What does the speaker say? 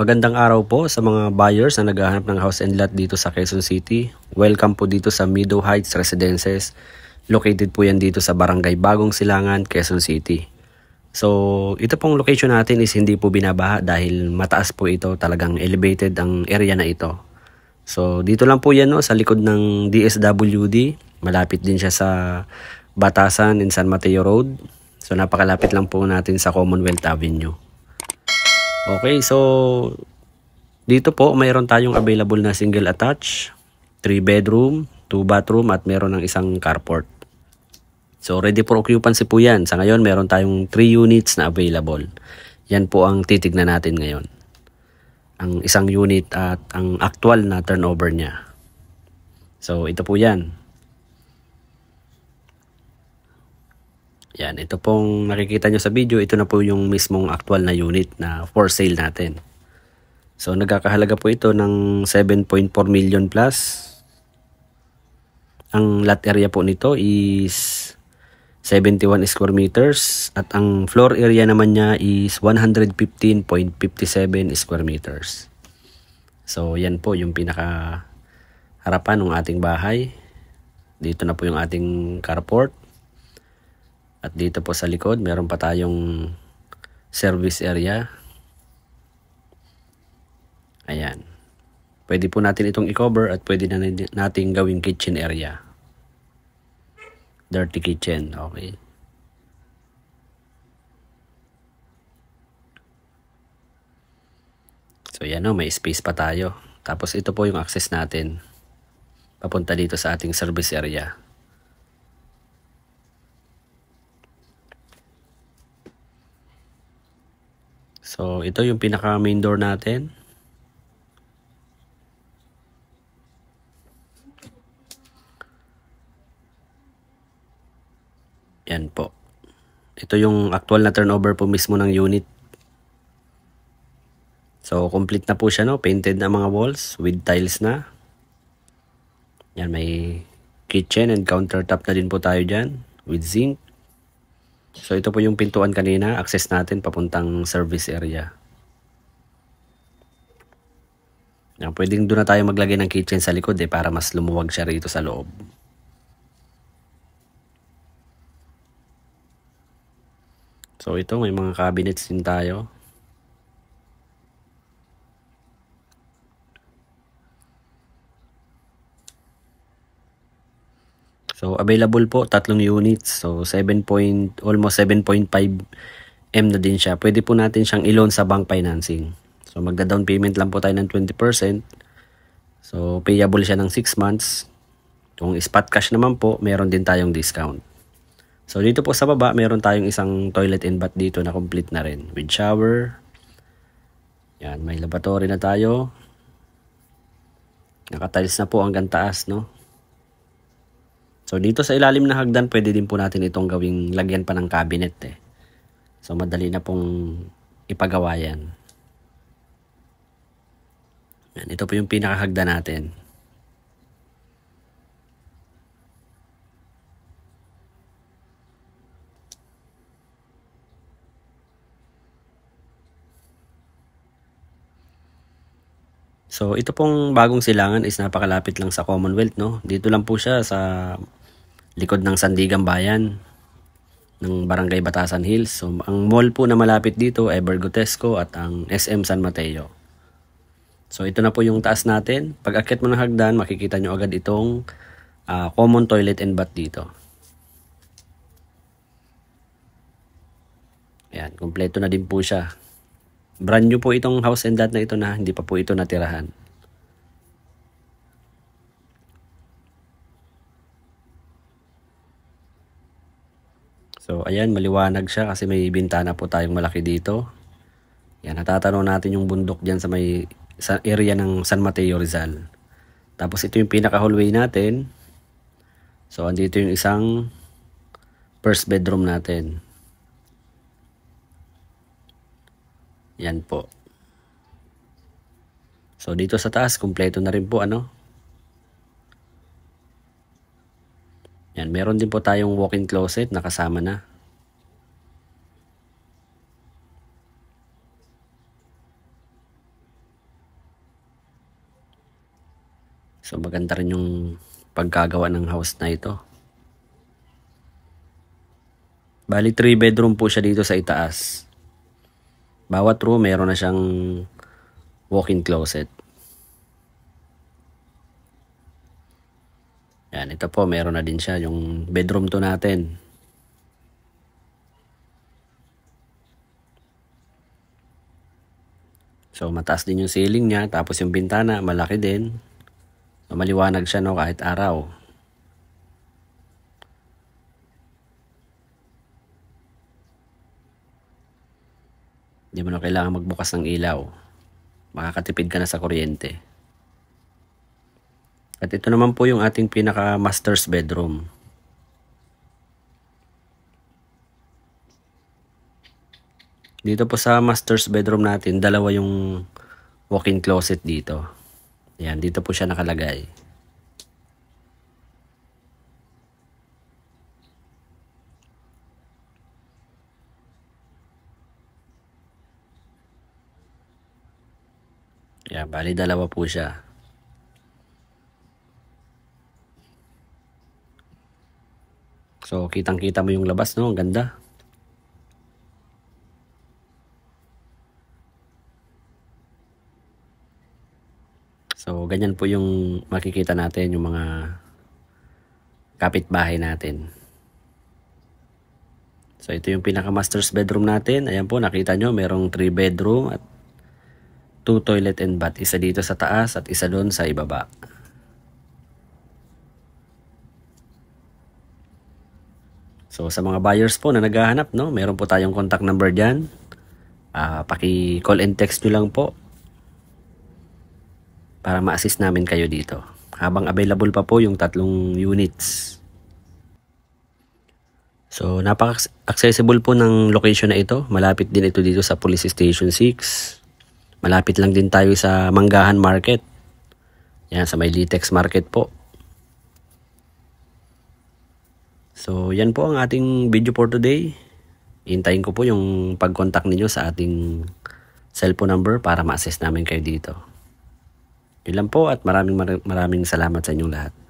Magandang araw po sa mga buyers na naghahanap ng house and lot dito sa Quezon City. Welcome po dito sa Meadow Heights Residences. Located po yan dito sa Barangay Bagong Silangan, Quezon City. So, ito pong location natin is hindi po binabaha dahil mataas po ito, talagang elevated ang area na ito. So, dito lang po yan no, sa likod ng DSWD. Malapit din siya sa Batasan in San Mateo Road. So, napakalapit lang po natin sa Commonwealth Avenue. Okay, so dito po mayroon tayong available na single attach, 3 bedroom, 2 bathroom at meron ng isang carport. So ready for occupancy po yan. Sa ngayon meron tayong 3 units na available. Yan po ang titignan natin ngayon. Ang isang unit at ang actual na turnover niya. So ito po yan. Yan, ito pong makikita nyo sa video, ito na po yung mismong actual na unit na for sale natin. So nagkakahalaga po ito ng 7.4 million plus. Ang lot area po nito is 71 square meters at ang floor area naman niya is 115.57 square meters. So yan po yung pinaka harapan ng ating bahay. Dito na po yung ating carport. At dito po sa likod, meron pa tayong service area. Ayan. Pwede po natin itong i-cover at pwede na natin gawing kitchen area. Dirty kitchen, okay. So yan o, may space pa tayo. Tapos ito po yung access natin papunta dito sa ating service area. So, ito yung pinaka main door natin. Yan po. Ito yung actual na turnover po mismo ng unit. So, complete na po siya, no? Painted na mga walls with tiles na. Yan, may kitchen and countertop na din po tayo dyan with zinc. So ito po yung pintuan kanina, access natin papuntang service area. Yan, pwedeng doon na tayo maglagay ng kitchen sa likod eh, para mas lumuwag siya rito sa loob. So ito, may mga cabinets din tayo. So available po tatlong units. So 7. Point, almost 7.5 M na din siya. Pwede po natin siyang i-loan sa bank financing. So magda-down payment lang po tayo ng 20%. So payable siya ng 6 months. Kung spot cash naman po, meron din tayong discount. So dito po sa baba, meron tayong isang toilet and bath dito na complete na rin. With shower. Yan, may laboratory na tayo. Nakatiles na po hanggang taas, no? So dito sa ilalim ng hagdan, pwede din po natin itong gawing lagyan pa ng cabinet eh. So madali na pong ipagawa yan. Yan, ito po yung pinakahagdan natin. So ito pong bagong silangan is napakalapit lang sa Commonwealth no. Dito lang po siya sa likod ng Sandigan Bayan ng Barangay Batasan Hills. So, ang mall po na malapit dito Evergotesco at ang SM San Mateo. So, ito na po yung taas natin. Pag akit mo ng hagdan, makikita nyo agad itong uh, common toilet and bath dito. Ayan, kumpleto na din po siya. Brand new po itong house and lot na ito na hindi pa po ito natirahan. So ayan, maliwanag siya kasi may bintana po tayong malaki dito. Yan, natatanaw natin yung bundok dyan sa may sa area ng San Mateo Rizal. Tapos ito yung pinaka hallway natin. So andito yung isang first bedroom natin. Yan po. So dito sa taas, kumpleto na rin po ano, Meron din po tayong walk-in closet na kasama na. So maganda rin yung pagkagawa ng house na ito. Bali 3 bedroom po siya dito sa itaas. Bawat room meron na siyang walk-in closet. Yan, ito po, meron na din siya. Yung bedroom to natin. So, mataas din yung ceiling niya. Tapos yung bintana, malaki din. So, maliwanag siya, no, kahit araw. Hindi mo na kailangan magbukas ng ilaw. Makakatipid ka na sa kuryente. At ito naman po yung ating pinaka master's bedroom. Dito po sa master's bedroom natin, dalawa yung walk-in closet dito. Ayan, dito po siya nakalagay. Ayan, bali dalawa po siya. So, kitang-kita mo yung labas, no? Ang ganda. So, ganyan po yung makikita natin yung mga kapitbahay natin. So, ito yung pinaka-master's bedroom natin. Ayan po, nakita nyo, merong 3 bedroom at 2 toilet and bath. Isa dito sa taas at isa doon sa ibaba. So sa mga buyers po na naghahanap, no, meron po tayong contact number diyan. Uh, ah, paki-call and text nyo lang po para ma-assist namin kayo dito. Habang available pa po yung tatlong units. So napaka-accessible po ng location na ito. Malapit din ito dito sa Police Station 6. Malapit lang din tayo sa Manggahan Market. Yan, sa may Litex Market po. So, yan po ang ating video for today. Hintayin ko po yung pag-contact ninyo sa ating cellphone number para ma assess namin kayo dito. Yun lang po at maraming maraming salamat sa inyong lahat.